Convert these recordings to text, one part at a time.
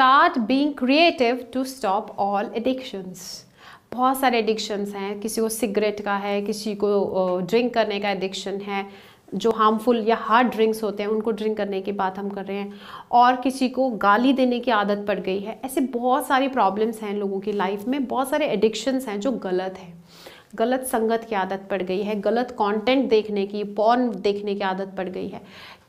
start being creative to stop all addictions बहुत सारे addictions हैं किसी को सिगरेट का है किसी को ड्रिंक करने का एडिक्शन है जो हार्मफुल या हार्ड ड्रिंक्स होते हैं उनको ड्रिंक करने की बात हम कर रहे हैं और किसी को गाली देने की आदत पड़ गई है ऐसे बहुत सारी प्रॉब्लम्स हैं लोगों की लाइफ में बहुत सारे एडिक्शंस हैं जो गलत हैं गलत संगत की आदत पड़ गई है गलत कंटेंट देखने की पॉन देखने की आदत पड़ गई है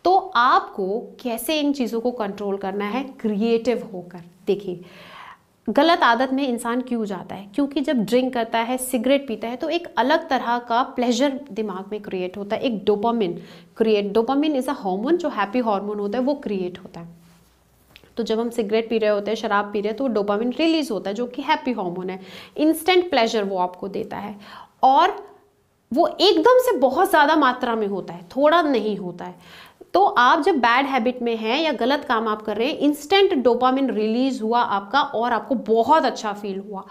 तो आपको कैसे इन चीज़ों को कंट्रोल करना है क्रिएटिव होकर देखिए गलत आदत में इंसान क्यों जाता है क्योंकि जब ड्रिंक करता है सिगरेट पीता है तो एक अलग तरह का प्लेजर दिमाग में क्रिएट होता है एक dopamine create dopamine is a hormone जो हैप्पी हार्मोन होता है वो क्रिएट होता है तो जब हम सिगरेट पी रहे होते हैं शराब पी रहे हैं तो डोपामिन रिलीज होता है जो कि हैप्पी हार्मोन है इंस्टेंट प्लेजर वो आपको देता है और वो एकदम से बहुत ज़्यादा मात्रा में होता है थोड़ा नहीं होता है तो आप जब बैड हैबिट में हैं या गलत काम आप कर रहे हैं इंस्टेंट डोपामिन रिलीज हुआ आपका और आपको बहुत अच्छा फील हुआ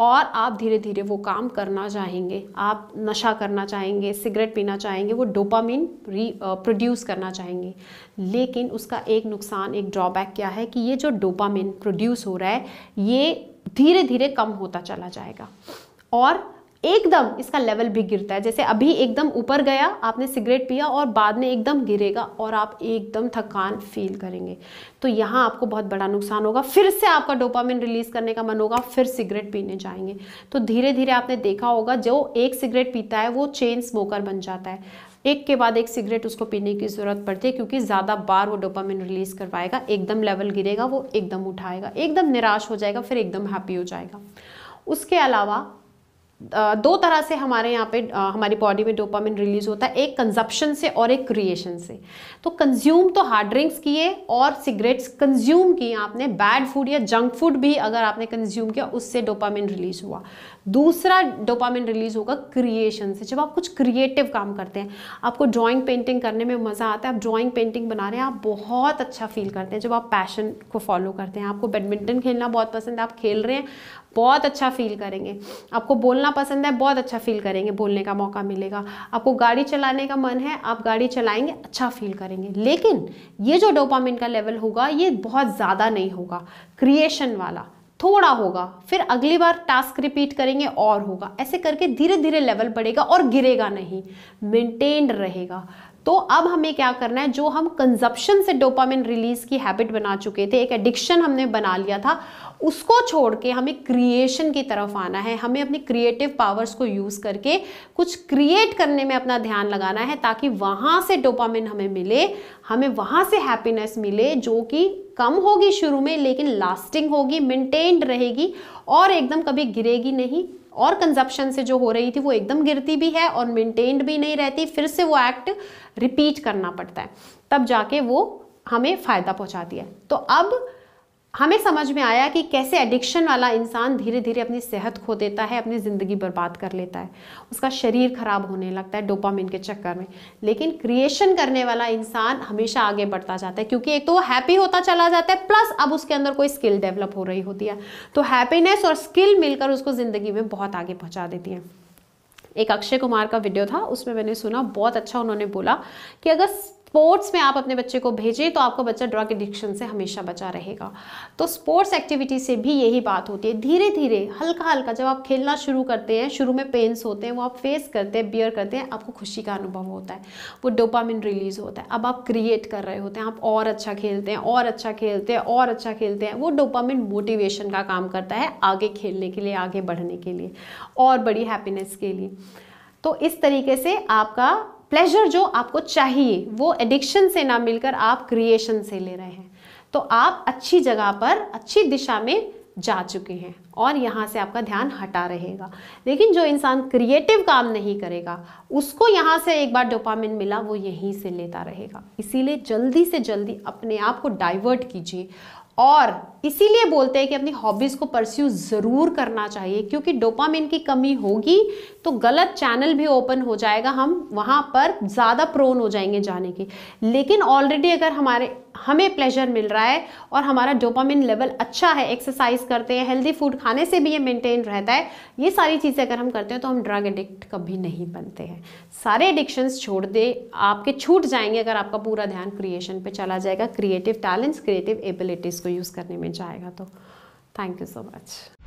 और आप धीरे धीरे वो काम करना चाहेंगे आप नशा करना चाहेंगे सिगरेट पीना चाहेंगे वो डोपामिन री प्रोड्यूस करना चाहेंगे लेकिन उसका एक नुकसान एक ड्रॉबैक क्या है कि ये जो डोपामिन प्रोड्यूस हो रहा है ये धीरे धीरे कम होता चला जाएगा और एकदम इसका लेवल भी गिरता है जैसे अभी एकदम ऊपर गया आपने सिगरेट पिया और बाद में एकदम गिरेगा और आप एकदम थकान फील करेंगे तो यहाँ आपको बहुत बड़ा नुकसान होगा फिर से आपका डोपामिन रिलीज करने का मन होगा फिर सिगरेट पीने जाएंगे तो धीरे धीरे आपने देखा होगा जो एक सिगरेट पीता है वो चेन स्मोकर बन जाता है एक के बाद एक सिगरेट उसको पीने की ज़रूरत पड़ती है क्योंकि ज़्यादा बार वो डोपामिन रिलीज़ करवाएगा एकदम लेवल गिरेगा वो एकदम उठाएगा एकदम निराश हो जाएगा फिर एकदम हैप्पी हो जाएगा उसके अलावा दो तरह से हमारे यहाँ पे हमारी बॉडी में डोपामिन रिलीज होता है एक कंजप्शन से और एक क्रिएशन से तो कंज्यूम तो हार्ड ड्रिंक्स किए और सिगरेट्स कंज्यूम किए आपने बैड फूड या जंक फूड भी अगर आपने कंज्यूम किया उससे डोपामिन रिलीज हुआ दूसरा डोपामिन रिलीज होगा क्रिएशन से जब आप कुछ क्रिएटिव काम करते हैं आपको ड्राइंग पेंटिंग करने में मज़ा आता है आप ड्राइंग पेंटिंग बना रहे हैं आप बहुत अच्छा फील करते हैं जब आप पैशन को फॉलो करते हैं आपको बैडमिंटन खेलना बहुत पसंद है आप खेल रहे हैं बहुत अच्छा फील करेंगे आपको बोलना बोलना पसंद है बहुत अच्छा फील करेंगे बोलने का मौका मिलेगा आपको गाड़ी चलाने का मन है आप गाड़ी चलाएंगे अच्छा फील करेंगे लेकिन ये जो डोपामिन का लेवल होगा ये बहुत ज़्यादा नहीं होगा क्रिएशन वाला थोड़ा होगा फिर अगली बार टास्क रिपीट करेंगे और होगा ऐसे करके धीरे धीरे लेवल बढ़ेगा और गिरेगा नहीं मेंटेन रहेगा तो अब हमें क्या करना है जो हम कंजप्शन से डोपामिन रिलीज की हैबिट बना चुके थे एक एडिक्शन हमने बना लिया था उसको छोड़ के हमें क्रिएशन की तरफ आना है हमें अपनी क्रिएटिव पावर्स को यूज़ करके कुछ क्रिएट करने में अपना ध्यान लगाना है ताकि वहाँ से डोपामिन हमें मिले हमें वहाँ से हैप्पीनेस मिले जो कि कम होगी शुरू में लेकिन लास्टिंग होगी मेंटेन्ड रहेगी और एकदम कभी गिरेगी नहीं और कंजप्शन से जो हो रही थी वो एकदम गिरती भी है और मेंटेन्ड भी नहीं रहती फिर से वो एक्ट रिपीट करना पड़ता है तब जाके वो हमें फ़ायदा पहुंचाती है तो अब हमें समझ में आया कि कैसे एडिक्शन वाला इंसान धीरे धीरे अपनी सेहत खो देता है अपनी ज़िंदगी बर्बाद कर लेता है उसका शरीर ख़राब होने लगता है डोपामिन के चक्कर में लेकिन क्रिएशन करने वाला इंसान हमेशा आगे बढ़ता जाता है क्योंकि एक तो वो हैप्पी होता चला जाता है प्लस अब उसके अंदर कोई स्किल डेवलप हो रही होती है तो हैप्पीनेस और स्किल मिलकर उसको ज़िंदगी में बहुत आगे पहुँचा देती है एक अक्षय कुमार का वीडियो था उसमें मैंने सुना बहुत अच्छा उन्होंने बोला कि अगर स्पोर्ट्स में आप अपने बच्चे को भेजें तो आपका बच्चा ड्रग एडिक्शन से हमेशा बचा रहेगा तो स्पोर्ट्स एक्टिविटी से भी यही बात होती है धीरे धीरे हल्का हल्का जब आप खेलना शुरू करते हैं शुरू में पेंस होते हैं वो आप फेस करते हैं बियर करते हैं आपको खुशी का अनुभव होता है वो डोपामिन रिलीज होता है अब आप क्रिएट कर रहे होते हैं आप और अच्छा खेलते हैं और अच्छा खेलते हैं और अच्छा खेलते हैं वो डोपामिन मोटिवेशन का काम करता है आगे खेलने के लिए आगे बढ़ने के लिए और बड़ी हैप्पीनेस के लिए तो इस तरीके से आपका प्लेजर जो आपको चाहिए वो एडिक्शन से ना मिलकर आप क्रिएशन से ले रहे हैं तो आप अच्छी जगह पर अच्छी दिशा में जा चुके हैं और यहाँ से आपका ध्यान हटा रहेगा लेकिन जो इंसान क्रिएटिव काम नहीं करेगा उसको यहाँ से एक बार डोपामिन मिला वो यहीं से लेता रहेगा इसीलिए जल्दी से जल्दी अपने आप को डाइवर्ट कीजिए और इसीलिए बोलते हैं कि अपनी हॉबीज़ को परस्यू ज़रूर करना चाहिए क्योंकि डोपामिन की कमी होगी तो गलत चैनल भी ओपन हो जाएगा हम वहाँ पर ज़्यादा प्रोन हो जाएंगे जाने के लेकिन ऑलरेडी अगर हमारे हमें प्लेजर मिल रहा है और हमारा डोपामिन लेवल अच्छा है एक्सरसाइज करते हैं हेल्दी फूड खाने से भी ये मेंटेन रहता है ये सारी चीज़ें अगर हम करते हैं तो हम ड्रग एडिक्ट कभी नहीं बनते हैं सारे एडिक्शंस छोड़ दे आपके छूट जाएंगे अगर आपका पूरा ध्यान क्रिएशन पे चला जाएगा क्रिएटिव टैलेंट्स क्रिएटिव एबिलिटीज़ को यूज़ करने में जाएगा तो थैंक यू सो मच